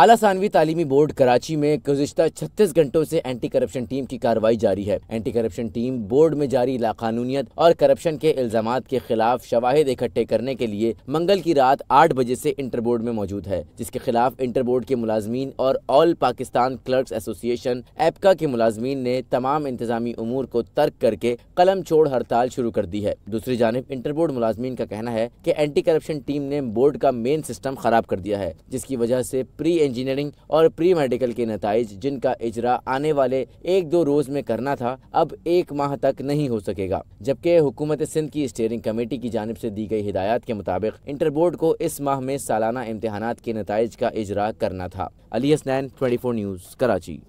आला सानवी तालीमी बोर्ड कराची में गुजशत छत्तीस घंटों से एंटी करप्शन टीम की कार्रवाई जारी है एंटी करप्शन टीम बोर्ड में जारी लाकानूनीत और करप्शन के इल्जाम के खिलाफ शवाहद इकट्ठे करने के लिए मंगल की रात आठ बजे से इंटर बोर्ड में मौजूद है जिसके खिलाफ इंटर बोर्ड के मुलाजमीन और ऑल पाकिस्तान क्लर्क एसोसिएशन एपका के मुलाजमीन ने तमाम इंतजामी उमूर को तर्क करके कलम छोड़ हड़ताल शुरू कर दी है दूसरी जानब इंटर बोर्ड मुलाजमीन का कहना है की एंटी करप्शन टीम ने बोर्ड का मेन सिस्टम खराब कर दिया है जिसकी वजह से प्री इंजीनियरिंग और प्री मेडिकल के नतज जिनका इजरा आने वाले एक दो रोज में करना था अब एक माह तक नहीं हो सकेगा जबकि हुकूमत सिंध की स्टेयरिंग कमेटी की जानब ऐसी दी गई हिदायत के मुताबिक इंटर बोर्ड को इस माह में सालाना इम्तहान के नतज का इजरा करना था अली हसनैन ट्वेंटी न्यूज़ कराची